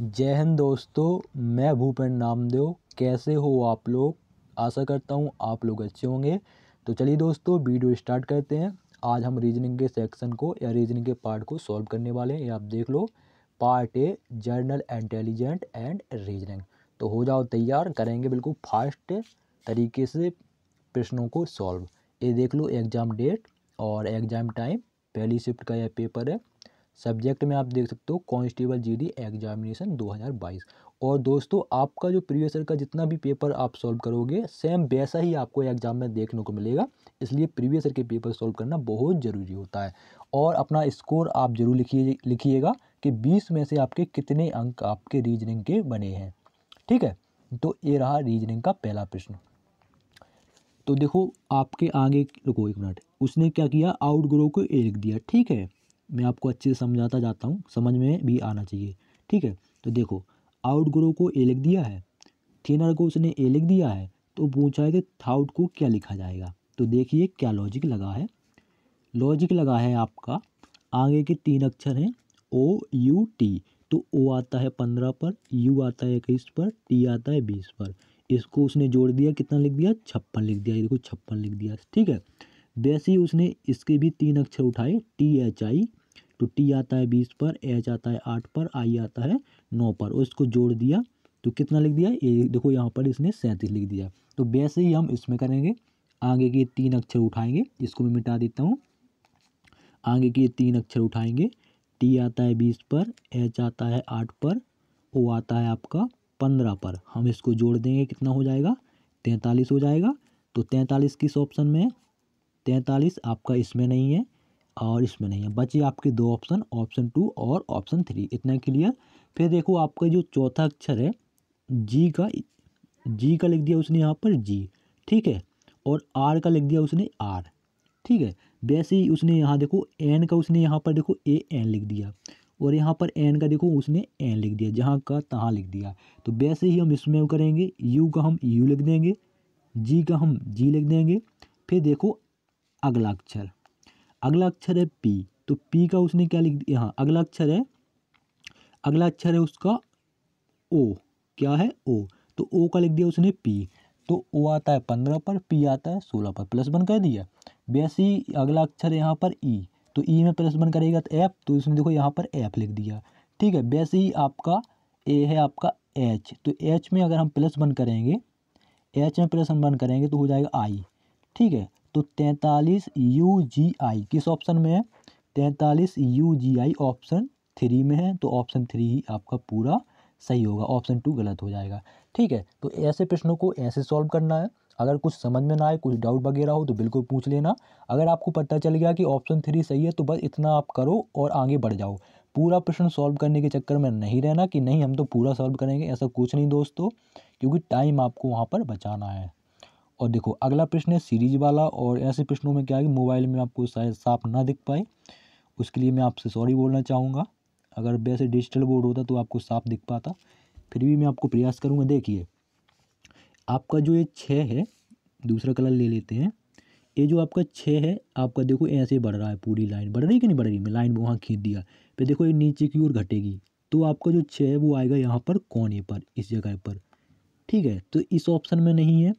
जय हिंद दोस्तों मैं भूपेन नामदेव कैसे हो आप लोग आशा करता हूँ आप लोग अच्छे होंगे तो चलिए दोस्तों वीडियो स्टार्ट करते हैं आज हम रीजनिंग के सेक्शन को या रीजनिंग के पार्ट को सॉल्व करने वाले हैं ये आप देख लो part A general intelligent and reasoning तो हो जाओ तैयार करेंगे बिल्कुल फास्ट तरीके से प्रश्नों को सॉल्व ये देख लो एग्ज़ाम डेट और एग्ज़ाम टाइम पहली शिफ्ट का यह पेपर है सब्जेक्ट में आप देख सकते हो जी जीडी एग्जामिनेशन 2022 और दोस्तों आपका जो प्रीवियस ईयर का जितना भी पेपर आप सॉल्व करोगे सेम वैसा ही आपको एग्जाम में देखने को मिलेगा इसलिए प्रीवियस ईयर के पेपर सॉल्व करना बहुत ज़रूरी होता है और अपना स्कोर आप जरूर लिखिए लिखिएगा कि बीस में से आपके कितने अंक आपके रीजनिंग के बने हैं ठीक है तो ये रहा रीजनिंग का पहला प्रश्न तो देखो आपके आगे रुको एक मिनट उसने क्या किया आउट ग्रो को ए लिख दिया ठीक है मैं आपको अच्छे से समझाता जाता हूँ समझ में भी आना चाहिए ठीक है तो देखो आउट ग्रो को ए लिख दिया है थिनर को उसने ए लिख दिया है तो पूछा है कि थाउट को क्या लिखा जाएगा तो देखिए क्या लॉजिक लगा है लॉजिक लगा है आपका आगे के तीन अक्षर हैं ओ यू टी तो ओ आता है पंद्रह पर यू आता है इक्कीस पर टी आता है बीस पर इसको उसने जोड़ दिया कितना लिख दिया छप्पन लिख दिया देखो छप्पन लिख दिया ठीक है वैसे ही उसने इसके भी तीन अक्षर उठाए टी एच आई तो टी आता है बीस पर एच आता है आठ पर आई आता है नौ पर और इसको जोड़ दिया तो कितना लिख दिया ये देखो यहाँ पर इसने सैंतीस लिख दिया तो वैसे ही हम इसमें करेंगे आगे के तीन अक्षर उठाएंगे इसको मैं मिटा देता हूँ आगे के तीन अक्षर उठाएंगे टी आता है बीस पर एच आता है आठ पर ओ आता है आपका पंद्रह पर हम इसको जोड़ देंगे कितना हो जाएगा तैंतालीस हो जाएगा तो तैंतालीस किस ऑप्शन में है तैंतालीस आपका इसमें नहीं है और इसमें नहीं है बचे आपके दो ऑप्शन ऑप्शन टू और ऑप्शन थ्री इतना क्लियर फिर देखो आपका जो चौथा अक्षर है जी का जी का लिख दिया उसने यहाँ पर जी ठीक है और आर का लिख दिया उसने आर ठीक है वैसे ही उसने यहाँ देखो एन का उसने यहाँ पर देखो ए एन लिख दिया और यहाँ पर एन का देखो उसने एन लिख दिया जहाँ का तहाँ लिख दिया तो वैसे ही हम इसमें करेंगे यू का हम यू लिख देंगे जी का हम जी लिख देंगे फिर देखो अगला अक्षर अगला अक्षर है पी तो पी का उसने क्या लिख दिया हाँ अगला अक्षर है अगला अक्षर है उसका ओ क्या है ओ तो ओ का लिख दिया उसने पी तो ओ आता है पंद्रह पर पी आता है सोलह पर प्लस वन कर दिया वैसे ही अगला अक्षर है यहाँ पर ई e, तो ई e में प्लस वन करेगा तो एफ तो इसमें देखो यहाँ पर एफ लिख दिया ठीक है वैसे ही आपका ए है आपका एच तो एच में अगर हम प्लस वन करेंगे एच में प्लस हम वन करेंगे तो हो जाएगा आई ठीक है तो तैंतालीस यू जी आई किस ऑप्शन में है तैंतालीस U G I option three में है तो ऑप्शन थ्री ही आपका पूरा सही होगा ऑप्शन टू गलत हो जाएगा ठीक है तो ऐसे प्रश्नों को ऐसे सॉल्व करना है अगर कुछ समझ में ना आए कुछ डाउट वगैरह हो तो बिल्कुल पूछ लेना अगर आपको पता चल गया कि ऑप्शन थ्री सही है तो बस इतना आप करो और आगे बढ़ जाओ पूरा प्रश्न सॉल्व करने के चक्कर में नहीं रहना कि नहीं हम तो पूरा सॉल्व करेंगे ऐसा कुछ नहीं दोस्तों क्योंकि टाइम आपको वहाँ पर बचाना है और देखो अगला प्रश्न है सीरीज वाला और ऐसे प्रश्नों में क्या है मोबाइल में आपको शायद साफ ना दिख पाए उसके लिए मैं आपसे सॉरी बोलना चाहूँगा अगर वैसे डिजिटल बोर्ड होता तो आपको साफ दिख पाता फिर भी मैं आपको प्रयास करूँगा देखिए आपका जो ये छः है दूसरा कलर ले लेते हैं ये जो आपका छः है आपका देखो ऐसे बढ़ रहा है पूरी लाइन बढ़ रही कि नहीं बढ़ रही मैं लाइन वहाँ खींच दिया फिर देखो ये नीचे की ओर घटेगी तो आपका जो छः है वो आएगा यहाँ पर कोने पर इस जगह पर ठीक है तो इस ऑप्शन में नहीं है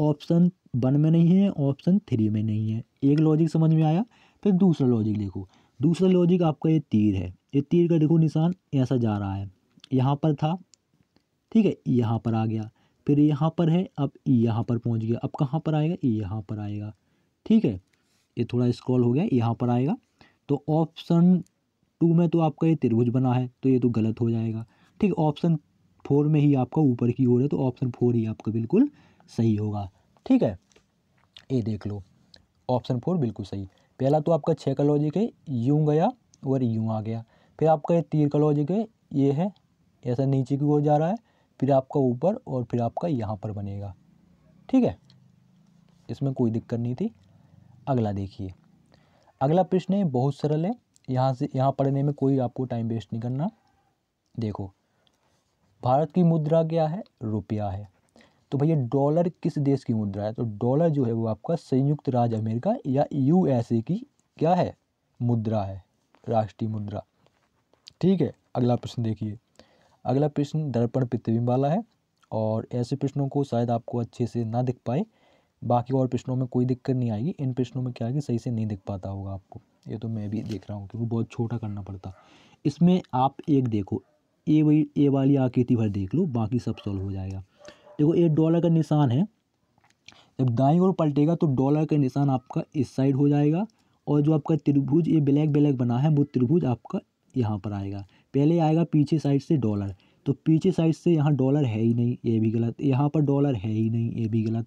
ऑप्शन वन में नहीं है ऑप्शन थ्री में नहीं है एक लॉजिक समझ में आया फिर दूसरा लॉजिक देखो दूसरा लॉजिक आपका ये तीर है ये तीर का देखो निशान ऐसा जा रहा है यहाँ पर था ठीक है यहाँ पर आ गया फिर यहाँ पर है अब यहाँ पर पहुँच गया अब कहाँ पर आएगा यहाँ पर आएगा ठीक है ये थोड़ा स्क्रॉल हो गया यहाँ पर आएगा तो ऑप्शन टू में तो आपका ये त्रिभुज बना है तो ये तो गलत हो जाएगा ठीक ऑप्शन फोर में ही आपका ऊपर की ओर है तो ऑप्शन फोर ही आपका बिल्कुल सही होगा ठीक है ये देख लो ऑप्शन फोर बिल्कुल सही पहला तो आपका छः का लॉजिक है यूँ गया और यूँ आ गया फिर आपका ये तीर का लॉजिक है ये है ऐसा नीचे की ओर जा रहा है फिर आपका ऊपर और फिर आपका यहाँ पर बनेगा ठीक है इसमें कोई दिक्कत नहीं थी अगला देखिए अगला प्रश्न है बहुत सरल है यहाँ से यहाँ पढ़ने में कोई आपको टाइम वेस्ट नहीं करना देखो भारत की मुद्रा क्या है रुपया है तो भैया डॉलर किस देश की मुद्रा है तो डॉलर जो है वो आपका संयुक्त राज्य अमेरिका या यूएसए की क्या है मुद्रा है राष्ट्रीय मुद्रा ठीक है अगला प्रश्न देखिए अगला प्रश्न दर्पण प्रतिबिंब वाला है और ऐसे प्रश्नों को शायद आपको अच्छे से ना दिख पाए बाकी और प्रश्नों में कोई दिक्कत नहीं आएगी इन प्रश्नों में क्या है कि सही से नहीं दिख पाता होगा आपको ये तो मैं भी देख रहा हूँ क्योंकि बहुत छोटा करना पड़ता इसमें आप एक देखो ए वही ए वाली आकृति भर देख लो बाकी सब सॉल्व हो जाएगा देखो ये डॉलर का निशान है जब दाई ओर पलटेगा तो डॉलर का निशान आपका इस साइड हो जाएगा और जो आपका त्रिभुज ये ब्लैक ब्लैक बना है वो त्रिभुज आपका यहाँ पर आएगा पहले आएगा पीछे साइड से डॉलर तो पीछे साइड से यहाँ डॉलर है ही नहीं ये भी गलत यहाँ पर डॉलर है ही नहीं ये भी गलत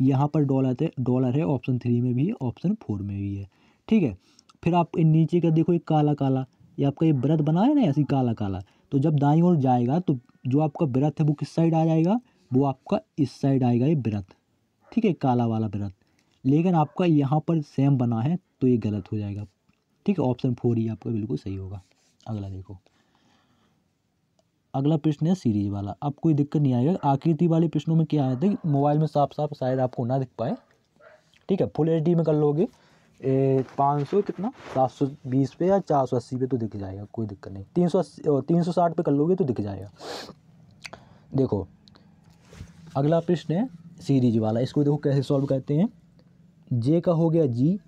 यहाँ पर डॉलर है डॉलर है ऑप्शन थ्री में भी है ऑप्शन फोर में भी है ठीक है फिर आप नीचे का देखो एक काला काला ये आपका ये व्रत बना है ना ऐसी काला काला तो जब दाई ओर जाएगा तो जो आपका व्रत है वो किस साइड आ जाएगा वो आपका इस साइड आएगा ये व्रत ठीक है काला वाला व्रत लेकिन आपका यहाँ पर सेम बना है तो ये गलत हो जाएगा ठीक है ऑप्शन फोर ही आपका बिल्कुल सही होगा अगला देखो अगला प्रश्न है सीरीज वाला अब कोई दिक्कत नहीं आएगा आकृति वाले प्रश्नों में क्या आया था मोबाइल में साफ साफ शायद आपको ना दिख पाए ठीक है फुल एच में कर लोगे पाँच सौ कितना सात सौ बीस पे या चार सौ अस्सी पे तो दिख जाएगा कोई दिक्कत नहीं तीन सौ अस्सी तीन सौ साठ पे कर लोगे तो दिख जाएगा देखो अगला प्रश्न है सीरीज वाला इसको देखो कैसे सॉल्व करते हैं जे का हो गया जी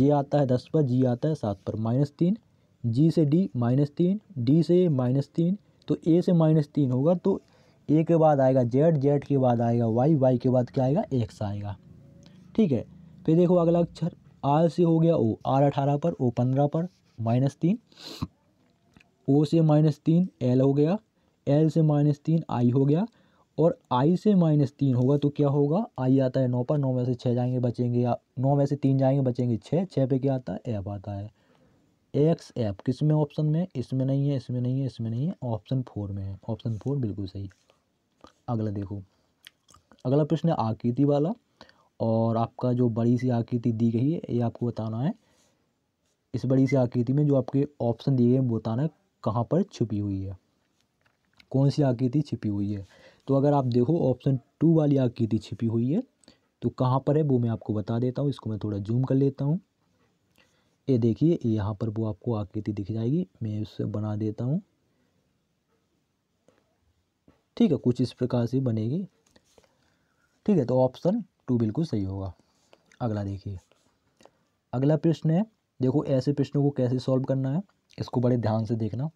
जे आता है दस पर जी आता है सात पर माइनस तीन जी से डी माइनस तीन डी से माइनस तीन तो ए से माइनस तीन होगा तो ए के बाद आएगा जेड जेड के बाद आएगा वाई वाई के बाद क्या आएगा एक्स आएगा ठीक है फिर देखो अगला अक्षर आर से हो गया ओ आर अठारह पर ओ पंद्रह पर माइनस तीन ओ से माइनस तीन एल हो गया एल से माइनस तीन आई हो गया और आई से माइनस तीन होगा तो क्या होगा आई आता है नौ पर नौ में से छः जाएंगे बचेंगे या नौ में से तीन जाएंगे बचेंगे छः छः पे क्या आता है ऐप आता है एक्स एप किस में ऑप्शन में इसमें नहीं है इसमें नहीं है इसमें नहीं है ऑप्शन फोर में है ऑप्शन फोर बिल्कुल सही अगला देखो अगला प्रश्न है आकृति वाला और आपका जो बड़ी सी आकृति दी गई है ये आपको बताना है इस बड़ी सी आकृति में जो आपके ऑप्शन दिए गए हैं बताना है कहाँ पर छुपी हुई है कौन सी आकृति छिपी हुई है तो अगर आप देखो ऑप्शन टू वाली आकृति छिपी हुई है तो कहाँ पर है वो मैं आपको बता देता हूँ इसको मैं थोड़ा जूम कर लेता हूँ ये देखिए यहाँ पर वो आपको आकृति दिख जाएगी मैं उससे बना देता हूँ ठीक है कुछ इस प्रकार से बनेगी ठीक है तो ऑप्शन टू बिल्कुल सही होगा अगला देखिए अगला प्रश्न है देखो ऐसे प्रश्नों को कैसे सॉल्व करना है इसको बड़े ध्यान से देखना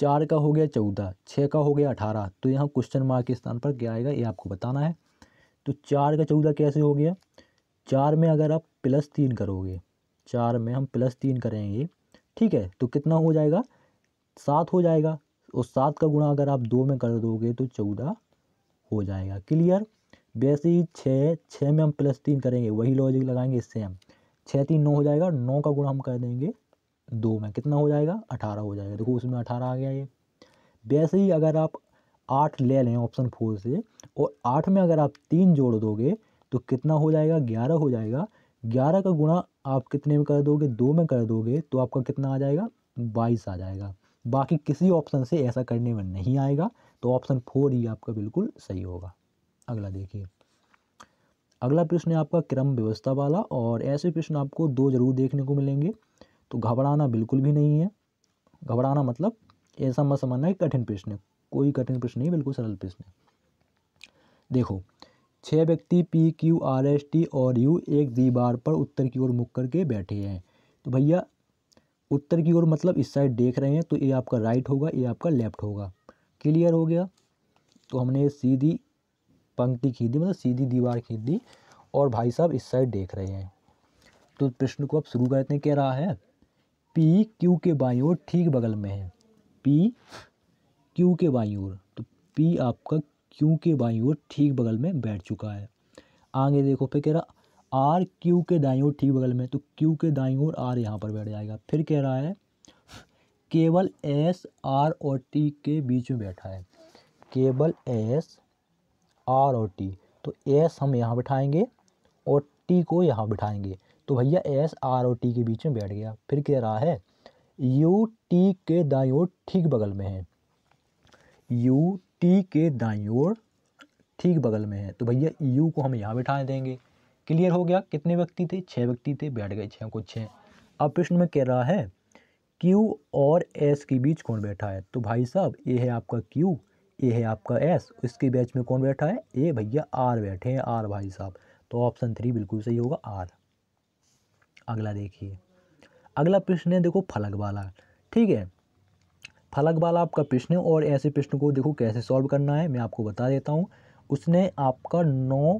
चार का हो गया चौदह छः का हो गया अठारह तो यहाँ क्वेश्चन मार्क के स्थान पर क्या आएगा ये आपको बताना है तो चार का चौदह कैसे हो गया चार में अगर आप प्लस तीन करोगे चार में हम प्लस तीन करेंगे ठीक है तो कितना हो जाएगा सात हो जाएगा और सात का गुणा अगर आप दो में कर दोगे तो चौदह हो जाएगा क्लियर वैसे ही छः छः में हम प्लस तीन करेंगे वही लॉजिक लगाएंगे सेम छः तीन नौ हो जाएगा नौ का गुणा हम कर देंगे दो में कितना हो जाएगा अठारह हो जाएगा देखो उसमें अठारह आ गया ये वैसे तो ही अगर आप आठ ले लें ऑप्शन फोर से और आठ में अगर आप तीन जोड़ दोगे तो कितना हो जाएगा ग्यारह हो जाएगा ग्यारह का गुणा आप कितने में कर दोगे दो में कर दोगे तो आपका कितना आ जाएगा बाईस आ जाएगा बाकी किसी ऑप्शन से ऐसा करने में नहीं आएगा तो ऑप्शन फोर ही आपका बिल्कुल सही होगा अगला देखिए अगला प्रश्न है आपका क्रम व्यवस्था वाला और ऐसे प्रश्न आपको दो जरूर देखने को मिलेंगे तो घबराना बिल्कुल भी नहीं है घबराना मतलब ऐसा मत समझना कि कठिन प्रश्न है कोई कठिन प्रश्न नहीं बिल्कुल सरल प्रश्न है देखो छः व्यक्ति P Q R S T और यू एक दीवार पर उत्तर की ओर मुख करके बैठे हैं तो भैया उत्तर की ओर मतलब इस साइड देख रहे हैं तो ये आपका राइट होगा ये आपका लेफ्ट होगा क्लियर हो गया तो हमने सीधी पंक्ति खींच दी मतलब सीधी दीवार खींच दी और भाई साहब इस साइड देख रहे हैं तो प्रश्न को आप शुरू करते हैं कह रहा है पी क्यू के बाई और ठीक बगल में है पी क्यू के बाई और तो पी आपका क्यू के बाई और ठीक बगल में बैठ चुका है आगे देखो फिर कह रहा आर क्यू के दाई और ठीक बगल में तो क्यू के दाई और आर यहाँ पर बैठ जाएगा फिर कह रहा है केवल एस आर और टी के बीच में बैठा है केवल एस आर और टी तो एस हम यहाँ बिठाएंगे और टी को यहाँ बिठाएंगे तो भैया एस आर और टी के बीच में बैठ गया फिर कह रहा है यू टी के दाई ओर ठीक बगल में है यू टी के दाई ओर ठीक बगल में है तो भैया यू को हम यहाँ बिठा देंगे क्लियर हो गया कितने व्यक्ति थे छः व्यक्ति थे बैठ गए छः को छः अब प्रश्न में कह रहा है क्यू और एस के बीच कौन बैठा है तो भाई साहब ये है आपका क्यू ये है आपका एस इसके बीच में कौन बैठा है ए भैया आर बैठे हैं आर भाई साहब तो ऑप्शन थ्री बिल्कुल सही होगा आर अगला देखिए अगला प्रश्न है देखो फलक वाला ठीक है फलक वाला आपका प्रश्न है और ऐसे प्रश्न को देखो कैसे सॉल्व करना है मैं आपको बता देता हूँ उसने आपका नौ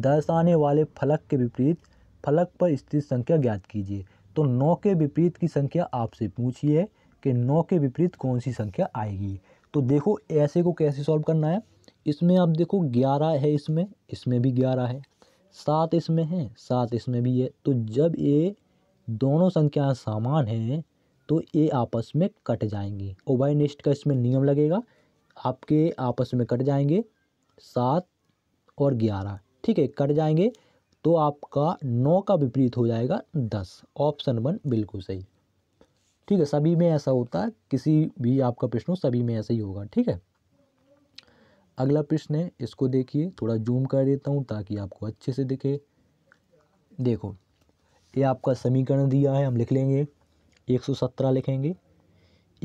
दर्शाने वाले फलक के विपरीत फलक पर स्थित संख्या ज्ञात कीजिए तो नौ के विपरीत की संख्या आपसे पूछिए कि नौ के विपरीत कौन सी संख्या आएगी तो देखो ऐसे को कैसे सॉल्व करना है इसमें आप देखो ग्यारह है इसमें इसमें भी ग्यारह है सात इसमें है सात इसमें भी है तो जब ये दोनों संख्याएं समान हैं तो ये आपस में कट जाएंगी ओबाई निष्ठ का इसमें नियम लगेगा आपके आपस में कट जाएंगे सात और ग्यारह ठीक है कट जाएंगे तो आपका नौ का विपरीत हो जाएगा दस ऑप्शन वन बिल्कुल सही ठीक है सभी में ऐसा होता है किसी भी आपका प्रश्न सभी में ऐसा ही होगा ठीक है अगला प्रश्न है इसको देखिए थोड़ा जूम कर देता हूँ ताकि आपको अच्छे से दिखे देखो ये आपका समीकरण दिया है हम लिख लेंगे एक सौ सत्रह लिखेंगे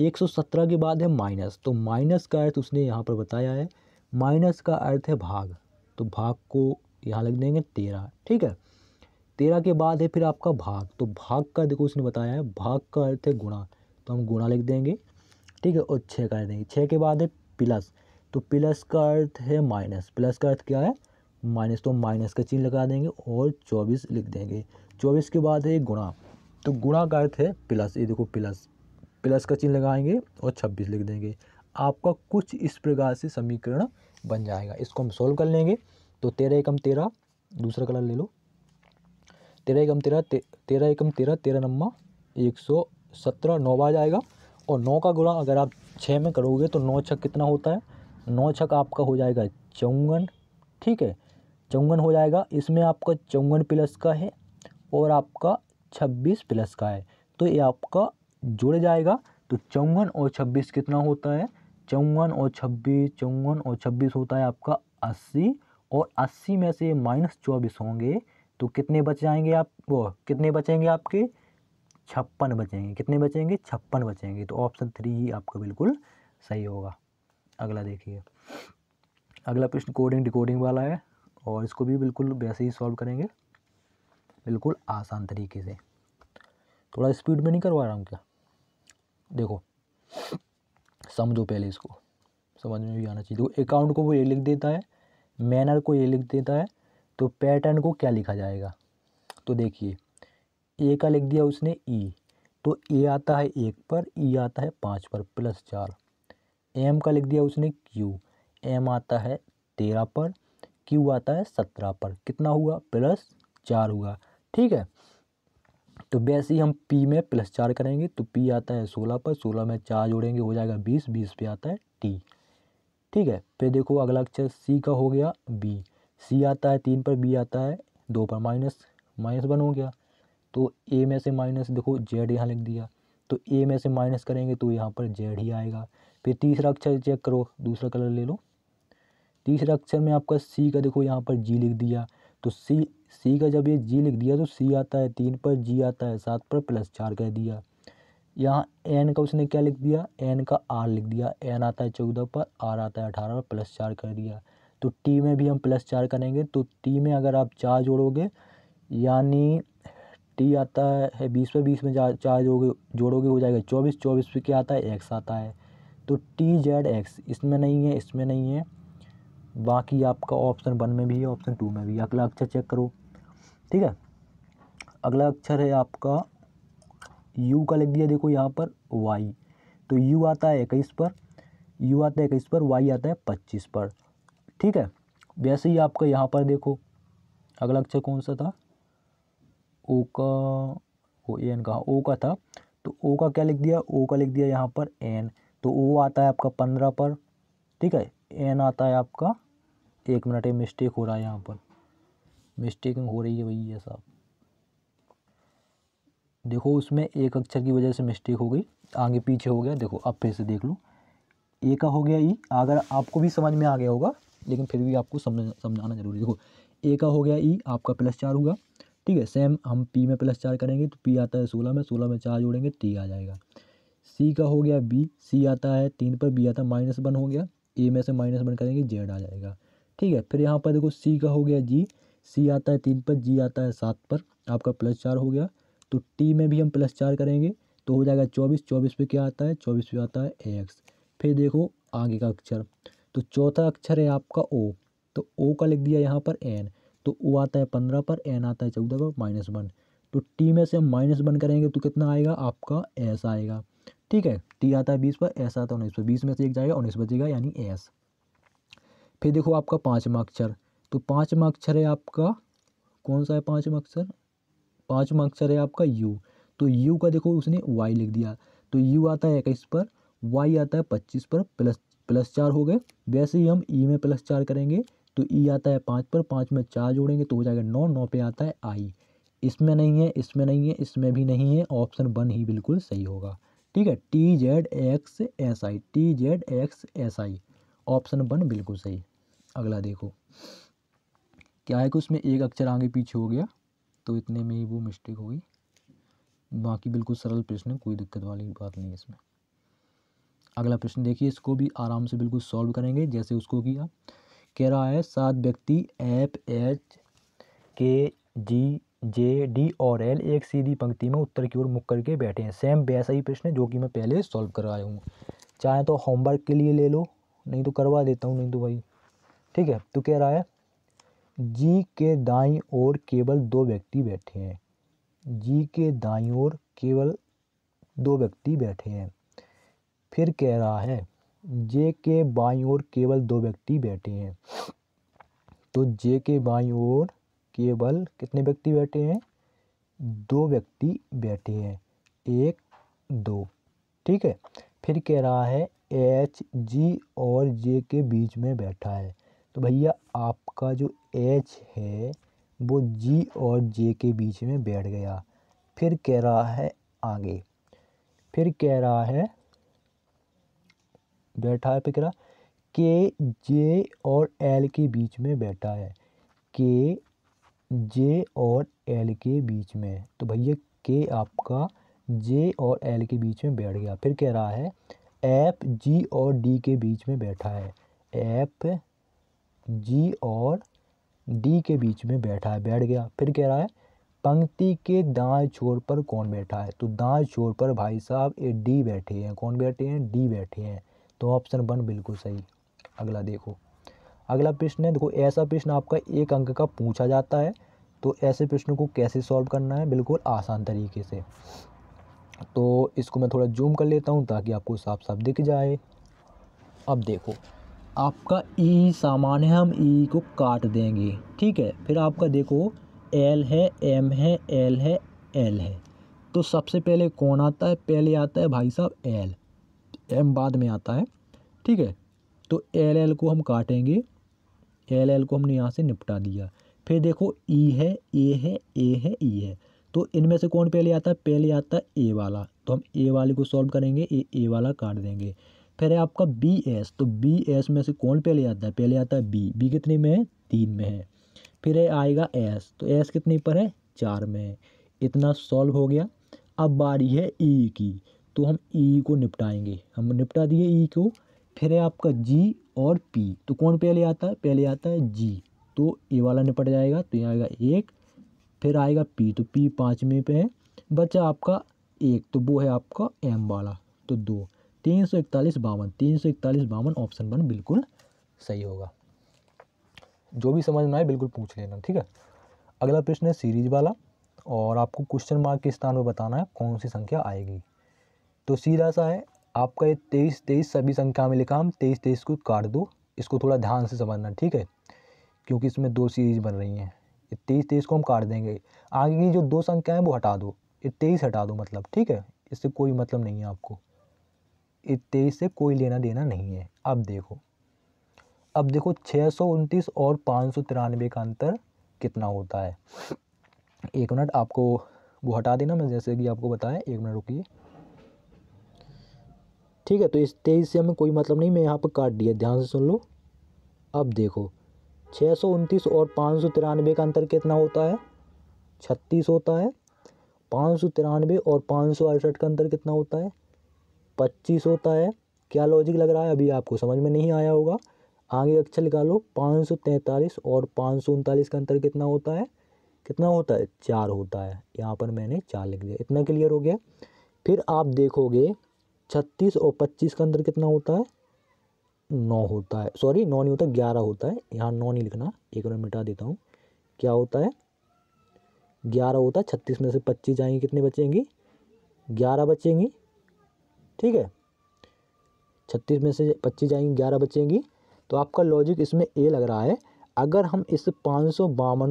एक सौ सत्रह के बाद है माइनस तो माइनस का अर्थ उसने यहाँ पर बताया है माइनस का अर्थ है भाग तो भाग को यहाँ लग देंगे तेरह ठीक है तेरह के बाद है फिर आपका भाग तो भाग का देखो उसने बताया है भाग का अर्थ है गुणा तो हम गुणा लिख देंगे ठीक है और छः कर देंगे छः के बाद है प्लस तो प्लस का अर्थ है माइनस प्लस का अर्थ क्या है माइनस तो माइनस का चिन्ह लगा देंगे और चौबीस लिख देंगे चौबीस के बाद है गुणा तो गुणा का अर्थ है प्लस ये देखो प्लस प्लस का चिन्ह लगाएंगे और छब्बीस लिख देंगे आपका कुछ इस प्रकार से समीकरण बन जाएगा इसको हम सोल्व कर लेंगे तो तेरह एकम तेरह दूसरा कलर ले लो तेरह एकम तेरह ते, तेरह एकम तेरह तेरह नम्बर एक सौ सत्रह नौ बार जाएगा और नौ का गुणा अगर आप छः में करोगे तो नौ छः कितना होता है नौ छक आपका हो जाएगा चौवन ठीक है चौवन हो जाएगा इसमें आपका चौवन प्लस का है और आपका छब्बीस प्लस का है तो ये आपका जुड़ जाएगा तो चौवन और छब्बीस कितना होता है चौवन और छब्बीस चौवन और छब्बीस होता है आपका अस्सी और अस्सी में से माइनस चौबीस होंगे तो कितने बच जाएंगे आप वो कितने बचेंगे आपके छप्पन बचेंगे कितने बचेंगे छप्पन बचेंगे तो ऑप्शन थ्री ही आपका बिल्कुल सही होगा अगला देखिए अगला प्रश्न कोडिंग डिकोडिंग वाला है और इसको भी बिल्कुल वैसे ही सॉल्व करेंगे बिल्कुल आसान तरीके से थोड़ा स्पीड में नहीं करवा रहा हूँ क्या देखो समझो पहले इसको समझ में भी आना चाहिए देखो अकाउंट को वो ये लिख देता है मैनर को ये लिख देता है तो पैटर्न को क्या लिखा जाएगा तो देखिए ए का लिख दिया उसने ई e, तो ए आता है एक पर ई e आता है पाँच पर प्लस चार एम का लिख दिया उसने क्यू एम आता है तेरह पर क्यू आता है सत्रह पर कितना हुआ प्लस चार हुआ ठीक है तो वैसे ही हम पी में प्लस चार करेंगे तो पी आता है सोलह पर सोलह में चार जोड़ेंगे हो जाएगा बीस बीस पे आता है टी ठीक है फिर देखो अगला अक्षर सी का हो गया बी सी आता है तीन पर बी आता है दो पर माइनस माइनस वन हो गया तो ए में से माइनस देखो जेड यहाँ लिख दिया तो ए में से माइनस करेंगे तो यहाँ पर जेड ही आएगा फिर तीसरा अक्षर चेक करो दूसरा कलर ले लो तीसरा अक्षर में आपका सी का देखो यहाँ पर जी लिख दिया तो सी सी का जब ये जी लिख दिया तो सी आता है तीन पर जी आता है सात पर प्लस चार कह दिया यहाँ एन का उसने क्या लिख दिया एन का आर लिख दिया एन आता है चौदह पर आर आता है अठारह पर प्लस चार कर दिया तो टी में भी हम प्लस चार करेंगे तो टी में अगर आप चार जोड़ोगे यानी टी आता है बीस पर बीस में चार जोड़ोगे जोड़ोगे हो जाएगा चौबीस चौबीस पर क्या आता है एक्स आता है तो टी जेड एक्स इसमें नहीं है इसमें नहीं है बाकी आपका ऑप्शन वन में भी है ऑप्शन टू में भी अगला अक्षर चेक करो ठीक है अगला अक्षर है आपका यू का लिख दिया देखो यहाँ पर वाई तो यू आता है इक्कीस पर यू आता है इक्कीस पर वाई आता है पच्चीस पर ठीक है वैसे ही आपका यहाँ पर देखो अगला अक्षर कौन सा था ओ का ओ एन का ओ का था तो ओ का क्या लिख दिया ओ का लिख दिया यहाँ पर एन तो ओ आता है आपका पंद्रह पर ठीक है एन आता है आपका एक मिनट ये मिस्टेक हो रहा है यहाँ पर मिस्टेक हो रही है भैया साहब देखो उसमें एक अक्षर की वजह से मिस्टेक हो गई आगे पीछे हो गया देखो अब फिर से देख लो ए का हो गया ई e, अगर आपको भी समझ में आ गया होगा लेकिन फिर भी आपको समझ समझाना जरूरी देखो ए का हो गया ई e, आपका प्लस चार हुआ ठीक है सेम हम पी में प्लस चार करेंगे तो पी आता है सोलह में सोलह में चार जोड़ेंगे टी आ जाएगा सी का हो गया बी सी आता है तीन पर बी आता है माइनस वन हो गया ए में से माइनस वन करेंगे जेड आ जाएगा ठीक है फिर यहाँ पर देखो सी का हो गया जी सी आता है तीन पर जी आता है सात पर आपका प्लस चार हो गया तो टी में भी हम प्लस चार करेंगे तो हो जाएगा चौबीस चौबीस पे क्या आता है चौबीस पे आता है ए एक्स फिर देखो आगे का अक्षर तो चौथा अक्षर है आपका ओ तो ओ का लिख दिया यहाँ पर एन तो ओ आता है पंद्रह पर एन आता है चौदह पर माइनस वन तो टी में से हम माइनस वन करेंगे तो कितना आएगा आपका एस आएगा ठीक है टी आता है बीस पर एस आता है उन्नीस पर बीस में से एक जाएगा उन्नीस बचेगा यानी एस फिर देखो आपका पाँचवा अक्षर तो पाँचवा अक्षर है आपका कौन सा है पाँचवा अक्षर पाँचवा अक्षर है आपका यू तो यू का देखो उसने वाई लिख दिया तो यू आता है इक्कीस पर वाई आता है पच्चीस पर प्लस प्लस चार हो गए वैसे ही हम ई e में प्लस चार करेंगे तो ई e आता है पाँच पर पाँच में चार जोड़ेंगे तो हो जाएगा नौ नौ पे आता है आई इसमें नहीं है इसमें नहीं है इसमें भी नहीं है ऑप्शन वन ही बिल्कुल सही होगा ठीक है T Z X S I T Z X S I option one बिल्कुल सही अगला देखो क्या है कि उसमें एक अक्षर आगे पीछे हो गया तो इतने में ही वो मिस्टेक होगी बाकी बिल्कुल सरल प्रश्न है कोई दिक्कत वाली बात नहीं है इसमें अगला प्रश्न देखिए इसको भी आराम से बिल्कुल सॉल्व करेंगे जैसे उसको किया कह रहा है सात व्यक्ति एफ एच के जी जे डी और एल एक सीधी पंक्ति में उत्तर की ओर मुख करके बैठे हैं सेम वैसा ही प्रश्न है जो कि मैं पहले सॉल्व करवाया हूँ चाहे तो होमवर्क के लिए ले लो नहीं तो करवा देता हूँ नहीं तो भाई ठीक है तो कह रहा है जी के दाई ओर केवल दो व्यक्ति बैठे हैं जी के दाई ओर केवल दो व्यक्ति बैठे हैं फिर कह रहा है जे के बाई ओर केवल दो व्यक्ति बैठे हैं तो जे के बाई ओर केवल कितने व्यक्ति बैठे हैं दो व्यक्ति बैठे हैं एक दो ठीक है फिर कह रहा है एच जी और जे के बीच में बैठा है तो भैया आपका जो एच है वो जी और जे के बीच में बैठ गया फिर कह रहा है आगे फिर कह रहा है बैठा है फिर कह रहा के जे और एल के बीच में बैठा है के जे और एल के बीच में तो भैया के आपका जे और एल के बीच में बैठ गया फिर कह रहा है एफ जी और डी के बीच में बैठा है एफ जी और डी के बीच में बैठा है बैठ गया फिर कह रहा है पंक्ति के दाएं छोर पर कौन बैठा है तो दाएं छोर पर भाई साहब ए डी बैठे हैं कौन बैठे हैं डी बैठे हैं तो ऑप्शन वन बिल्कुल सही अगला देखो अगला प्रश्न है देखो ऐसा प्रश्न आपका एक अंक का पूछा जाता है तो ऐसे प्रश्नों को कैसे सॉल्व करना है बिल्कुल आसान तरीके से तो इसको मैं थोड़ा जूम कर लेता हूँ ताकि आपको साफ साफ दिख जाए अब देखो आपका ई e सामान्य है हम ई e को काट देंगे ठीक है फिर आपका देखो एल है एम है एल है एल है तो सबसे पहले कौन आता है पहले आता है भाई साहब एल एम बाद में आता है ठीक है तो एल एल को हम काटेंगे एल एल को हमने यहाँ से निपटा दिया फिर देखो ई है ए है ए है ई है तो इनमें से कौन पहले आता है पहले आता है ए वाला तो हम ए वाले को सॉल्व करेंगे ए ए वाला काट देंगे फिर है आपका बी एस तो बी एस में से कौन पहले आता है पहले आता है बी बी कितने में है तीन में है फिर है आएगा एस तो एस कितने पर है चार में है इतना सॉल्व हो गया अब बारी है ई e की तो हम ई e को निपटाएंगे हम निपटा दिए ई e को फिर है आपका जी और पी तो कौन पहले आता है पहले आता है जी तो ए वाला निपट जाएगा तो यहाँ आएगा एक फिर आएगा पी तो पी पाँचवें पे है बचा आपका एक तो वो है आपका एम वाला तो दो तीन सौ इकतालीस बावन तीन सौ इकतालीस बावन ऑप्शन वन बिल्कुल सही होगा जो भी समझ में आए बिल्कुल पूछ लेना ठीक है अगला प्रश्न है सीरीज वाला और आपको क्वेश्चन मार्क के स्थान पर बताना है कौन सी संख्या आएगी तो सीधा सा है आपका ये तेईस तेईस सभी संख्या में लिखा हम तेईस तेईस को काट दो इसको थोड़ा ध्यान से समझना ठीक है क्योंकि इसमें दो सीरीज बन रही हैं ये तेईस तेईस को हम काट देंगे आगे की जो दो संख्या है वो हटा दो ये तेईस हटा दो मतलब ठीक है इससे कोई मतलब नहीं है आपको ये तेईस से कोई लेना देना नहीं है अब देखो अब देखो छः सौ उनतीस और पाँच सौ तिरानवे का अंतर कितना होता है एक मिनट आपको वो हटा देना मैं जैसे कि आपको बताया एक मिनट रुकिए ठीक है तो इस तेईस से हमें कोई मतलब नहीं मैं यहाँ पर काट दिया ध्यान से सुन लो अब देखो छः सौ उनतीस और पाँच सौ तिरानवे का अंतर कितना होता है छत्तीस होता है पाँच सौ तिरानवे और पाँच सौ अड़सठ का अंतर कितना होता है पच्चीस होता है क्या लॉजिक लग रहा है अभी आपको समझ में नहीं आया होगा आगे अक्षर निकालो पाँच सौ तैंतालीस और पाँच सौ उनतालीस का अंतर कितना होता है कितना होता है चार होता है यहाँ पर मैंने चार लिख दिया इतना क्लियर हो गया फिर आप देखोगे छत्तीस और पच्चीस का अंदर कितना होता है नौ होता है सॉरी नौ नहीं होता ग्यारह होता है यहाँ नौ नहीं लिखना एक मैं मिटा देता हूँ क्या होता है ग्यारह होता है छत्तीस में से पच्चीस जाएंगे कितने बचेंगी ग्यारह बचेंगी ठीक है छत्तीस में से पच्चीस जाएंगी ग्यारह बचेंगी तो आपका लॉजिक इसमें ए लग रहा है अगर हम इस पाँच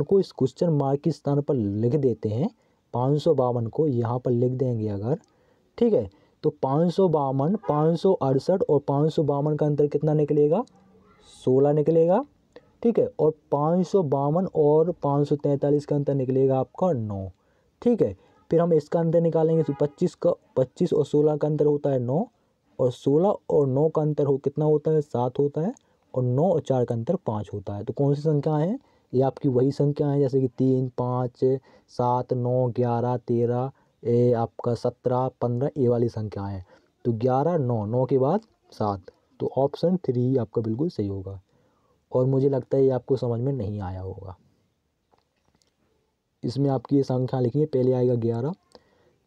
को इस क्वेश्चन मार्क के स्थान पर लिख देते हैं पाँच को यहाँ पर लिख देंगे अगर ठीक है तो पाँच सौ बावन पाँच सौ अड़सठ और पाँच सौ बावन का अंतर कितना निकलेगा सोलह निकलेगा ठीक है और पाँच सौ बावन और पाँच सौ तैंतालीस का अंतर निकलेगा आपका नौ ठीक है फिर हम इसका अंतर निकालेंगे तो पच्चीस का पच्चीस और सोलह का अंतर होता है नौ और सोलह और नौ का अंतर हो कितना होता है सात होता है और नौ और चार का अंतर पाँच होता है तो कौन सी संख्याएँ हैं ये आपकी वही संख्याएँ हैं जैसे कि तीन पाँच सात नौ ग्यारह तेरह ये आपका सत्रह पंद्रह ये वाली संख्या है तो ग्यारह नौ नौ के बाद सात तो ऑप्शन थ्री आपका बिल्कुल सही होगा और मुझे लगता है ये आपको समझ में नहीं आया होगा इसमें आपकी ये संख्या लिखी है पहले आएगा ग्यारह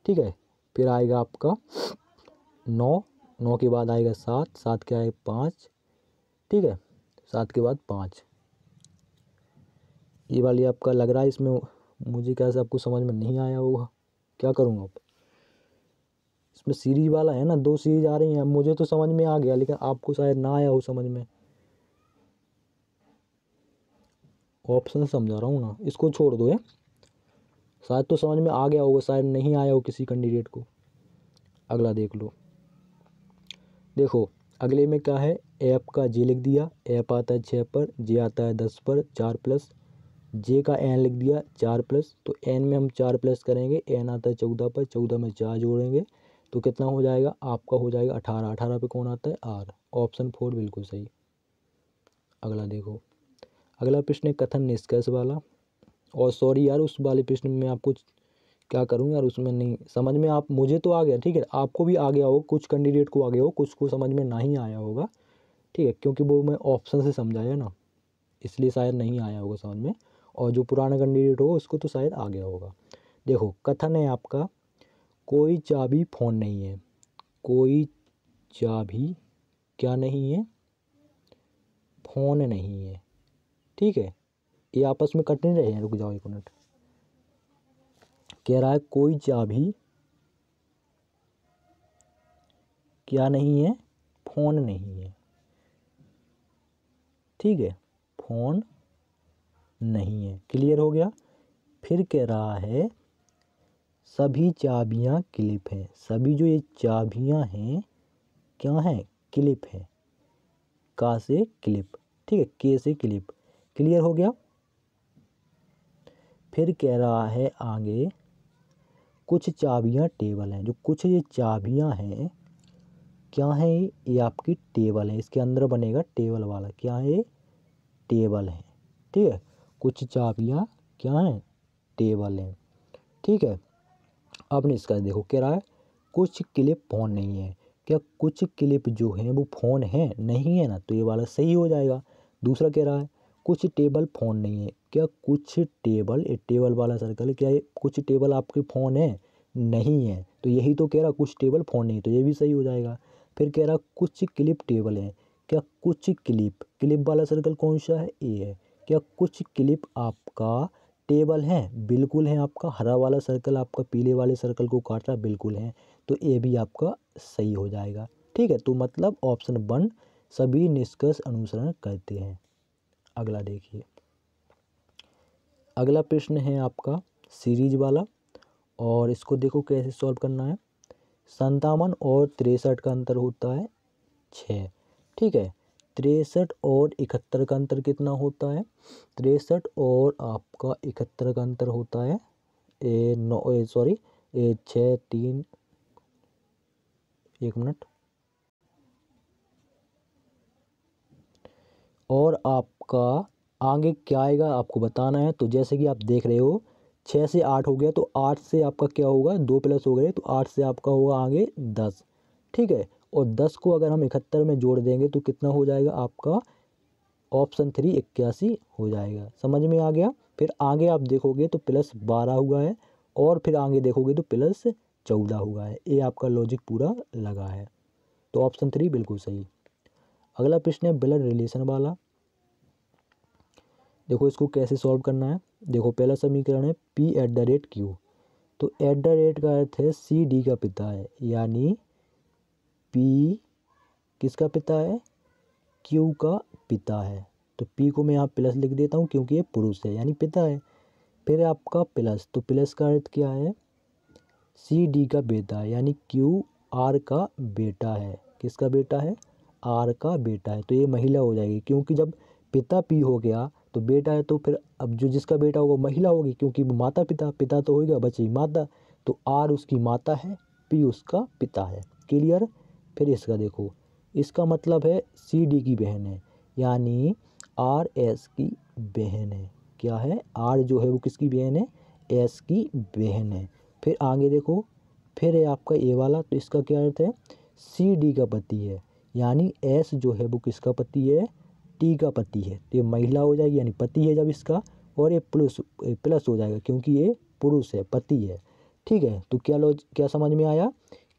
ठीक है फिर आएगा आपका नौ नौ के बाद आएगा सात सात के आएगा पाँच ठीक है सात के बाद पाँच ये वाली आपका लग रहा है इसमें मुझे कैसे आपको समझ में नहीं आया होगा क्या करूँगा अब इसमें सीरीज वाला है ना दो सीरीज आ रही हैं मुझे तो समझ में आ गया लेकिन आपको शायद ना आया हो समझ में ऑप्शन समझा रहा हूँ ना इसको छोड़ दो है शायद तो समझ में आ गया होगा शायद नहीं आया हो किसी कैंडिडेट को अगला देख लो देखो अगले में क्या है ऐप का जे लिख दिया ऐप आता है छः पर जे आता है दस पर चार प्लस जे का एन लिख दिया चार प्लस तो एन में हम चार प्लस करेंगे एन आता है चौदह पर चौदह में चार जोड़ेंगे तो कितना हो जाएगा आपका हो जाएगा अठारह अठारह पे कौन आता है आर ऑप्शन फोर बिल्कुल सही अगला देखो अगला प्रश्न है कथन निष्कर्ष वाला और सॉरी यार उस वाले प्रश्न में आपको क्या करूँ यार उसमें नहीं समझ में आप मुझे तो आ गया ठीक है आपको भी आ गया हो कुछ कैंडिडेट को आ गया हो कुछ को समझ में नहीं आया होगा ठीक है क्योंकि वो मैं ऑप्शन से समझाया ना इसलिए शायद नहीं आया होगा समझ में और जो पुराना कैंडिडेट हो उसको तो शायद आ गया होगा देखो कथन है आपका कोई चाबी फ़ोन नहीं है कोई चाबी क्या नहीं है फ़ोन नहीं है ठीक है ये आपस में कट नहीं रहे हैं रुक जाओ एक मिनट कह रहा है कोई चाबी क्या नहीं है फ़ोन नहीं है ठीक है फ़ोन नहीं है क्लियर हो गया फिर कह रहा है सभी चाबियां क्लिप हैं सभी जो ये चाबियां हैं क्या हैं क्लिप हैं का से क्लिप ठीक है के से क्लिप क्लियर हो गया फिर कह रहा है आगे कुछ चाबियां टेबल हैं जो कुछ ये चाबियां हैं क्या है ये ये आपकी टेबल है इसके अंदर बनेगा टेबल वाला क्या है टेबल है ठीक है कुछ चाबियाँ क्या हैं टेबल हैं ठीक है आपने इसका देखो कह रहा है कुछ क्लिप फ़ोन नहीं है क्या कुछ क्लिप जो हैं वो फ़ोन हैं नहीं है ना तो ये वाला सही हो जाएगा दूसरा कह रहा है कुछ टेबल फ़ोन नहीं है क्या कुछ टेबल ये टेबल वाला सर्कल क्या ये कुछ टेबल आपके फ़ोन है नहीं है तो यही तो कह रहा कुछ टेबल फ़ोन नहीं तो ये भी सही हो जाएगा फिर कह रहा कुछ क्लिप टेबल हैं क्या कुछ क्लिप क्लिप वाला सर्कल कौन सा है ए है क्या कुछ क्लिप आपका टेबल है बिल्कुल है आपका हरा वाला सर्कल आपका पीले वाले सर्कल को काट रहा बिल्कुल है तो ये भी आपका सही हो जाएगा ठीक है तो मतलब ऑप्शन वन सभी निष्कर्ष अनुसरण करते हैं अगला देखिए अगला प्रश्न है आपका सीरीज वाला और इसको देखो कैसे सॉल्व करना है संतावन और तिरसठ का अंतर होता है छः ठीक है तिरसठ और इकहत्तर का अंतर कितना होता है तिरसठ और आपका इकहत्तर का अंतर होता है ए नौ सॉरी ए छ तीन एक मिनट और आपका आगे क्या आएगा आपको बताना है तो जैसे कि आप देख रहे हो छः से आठ हो गया तो आठ से आपका क्या होगा दो प्लस हो गए तो आठ से आपका होगा आगे दस ठीक है और दस को अगर हम इकहत्तर में जोड़ देंगे तो कितना हो जाएगा आपका ऑप्शन थ्री इक्यासी हो जाएगा समझ में आ गया फिर आगे आप देखोगे तो प्लस बारह हुआ है और फिर आगे देखोगे तो प्लस चौदह हुआ है ये आपका लॉजिक पूरा लगा है तो ऑप्शन थ्री बिल्कुल सही अगला प्रश्न है ब्लड रिलेशन वाला देखो इसको कैसे सॉल्व करना है देखो पहला समीकरण है P at the rate Q तो एट द रेट का अर्थ है सी डी का पिता है यानी पी किसका पिता है क्यू का पिता है तो पी को मैं यहाँ प्लस लिख देता हूँ क्योंकि ये पुरुष है यानी पिता है फिर आपका प्लस तो प्लस का अर्थ क्या है सी डी का बेटा यानी क्यू आर का बेटा है किसका बेटा है आर का बेटा है तो ये महिला हो जाएगी क्योंकि जब पिता पी हो गया तो बेटा है तो फिर अब जो जिसका बेटा होगा महिला होगी क्योंकि माता पिता पिता तो होगा बची माता तो आर उसकी माता है पी उसका पिता है क्लियर फिर इसका देखो इसका मतलब है सी डी की बहन है यानी आर एस की बहन है क्या है आर जो है वो किसकी बहन है एस की बहन है फिर आगे देखो फिर है आपका ए वाला तो इसका क्या अर्थ है सी डी का पति है यानी एस जो है वो किसका पति है टी का पति है तो ये महिला हो जाएगी यानी पति है जब इसका और ये प्लस प्लस हो जाएगा क्योंकि ये पुरुष है पति है ठीक है तो क्या लोज क्या समझ में आया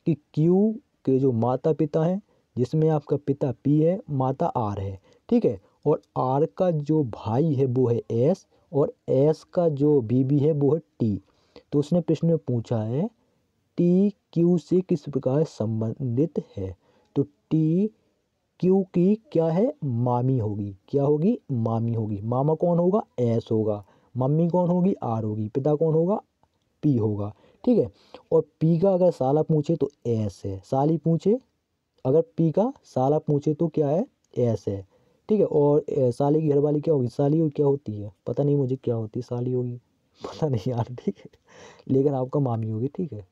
कि क्यू के जो माता पिता हैं जिसमें आपका पिता पी है माता आर है ठीक है और आर का जो भाई है वो है एस और एस का जो बीबी है वो है टी तो उसने प्रश्न में पूछा है टी क्यू से किस प्रकार संबंधित है तो टी क्यू की क्या है मामी होगी क्या होगी मामी होगी मामा कौन होगा एस होगा मम्मी कौन होगी आर होगी पिता कौन होगा पी होगा ठीक है और पी का अगर साला पूछे तो एस है साली पूछे अगर पी का साला पूछे तो क्या है एस है ठीक है और साली की घरवाली क्या होगी साली क्या होती है पता नहीं मुझे क्या होती साली होगी पता नहीं यार ठीक है लेकिन आपका मामी होगी ठीक है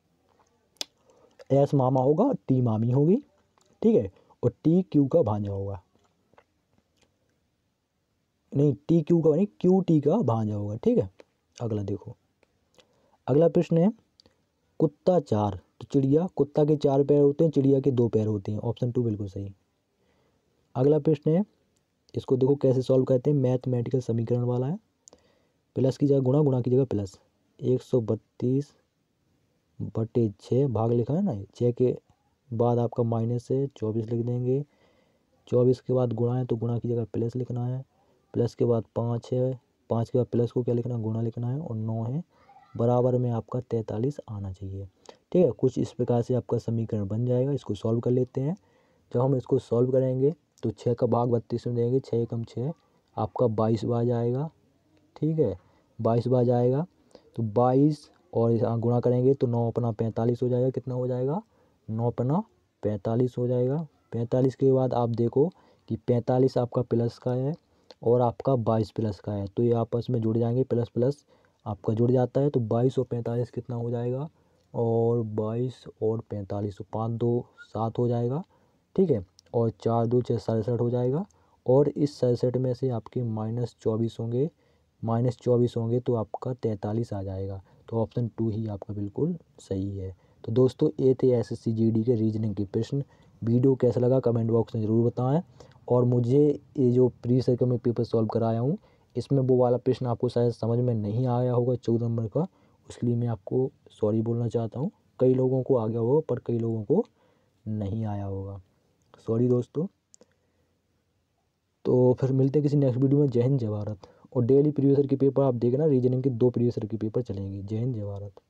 एस मामा होगा टी मामी होगी ठीक है और टी क्यू का भांजा होगा नहीं टी क्यू का नहीं क्यू टी का भांजा होगा ठीक है अगला देखो अगला प्रश्न है कुत्ता चार तो चिड़िया कुत्ता के चार पैर होते हैं चिड़िया के दो पैर होते हैं ऑप्शन टू बिल्कुल सही अगला प्रश्न है इसको देखो कैसे सॉल्व करते हैं मैथमेटिकल समीकरण वाला है प्लस की जगह गुणा गुणा की जगह प्लस एक सौ बत्तीस बटे छः भाग लिखा है ना छः के बाद आपका माइनस है चौबीस लिख देंगे चौबीस के बाद गुणा है तो गुणा की जगह प्लस लिखना है प्लस के बाद पाँच है पाँच के बाद प्लस को क्या लिखना है गुणा लिखना है और नौ है बराबर में आपका तैंतालीस आना चाहिए ठीक है कुछ इस प्रकार से आपका समीकरण बन जाएगा इसको सॉल्व कर लेते हैं जब हम इसको सॉल्व करेंगे तो छः का भाग बत्तीस में देंगे छः कम छः आपका बाईस बार जाएगा ठीक है बाईस बार जाएगा तो बाईस और गुणा करेंगे तो नौ अपना पैंतालीस हो जाएगा कितना हो जाएगा नौ अपना पैंतालीस हो जाएगा पैंतालीस के बाद आप देखो कि पैंतालीस आपका प्लस का है और आपका बाईस प्लस का है तो ये आपस में जुड़ जाएंगे प्लस प्लस आपका जुड़ जाता है तो बाईस और पैंतालीस कितना हो जाएगा और बाईस और पैंतालीस तो पाँच दो सात हो जाएगा ठीक है और चार दो छः सड़सठ हो जाएगा और इस सड़सठ में से आपके माइनस चौबीस होंगे माइनस चौबीस होंगे तो आपका तैंतालीस आ जाएगा तो ऑप्शन टू ही आपका बिल्कुल सही है तो दोस्तों ये थे एस एस के रीजनिंग के प्रश्न वीडियो कैसा लगा कमेंट बॉक्स में ज़रूर बताएं और मुझे ये जो प्री सर्कल में पेपर सॉल्व कराया हूँ इसमें वो वाला प्रश्न आपको शायद समझ में नहीं आया होगा चौदह नंबर का लिए मैं आपको सॉरी बोलना चाहता हूँ कई लोगों को आ गया होगा पर कई लोगों को नहीं आया होगा सॉरी दोस्तों तो फिर मिलते हैं किसी नेक्स्ट वीडियो में जय हिंद और डेली प्रीवियसर के पेपर आप देखना रीजनिंग के दो प्रीवियसर के पेपर चलेंगे जय हिंद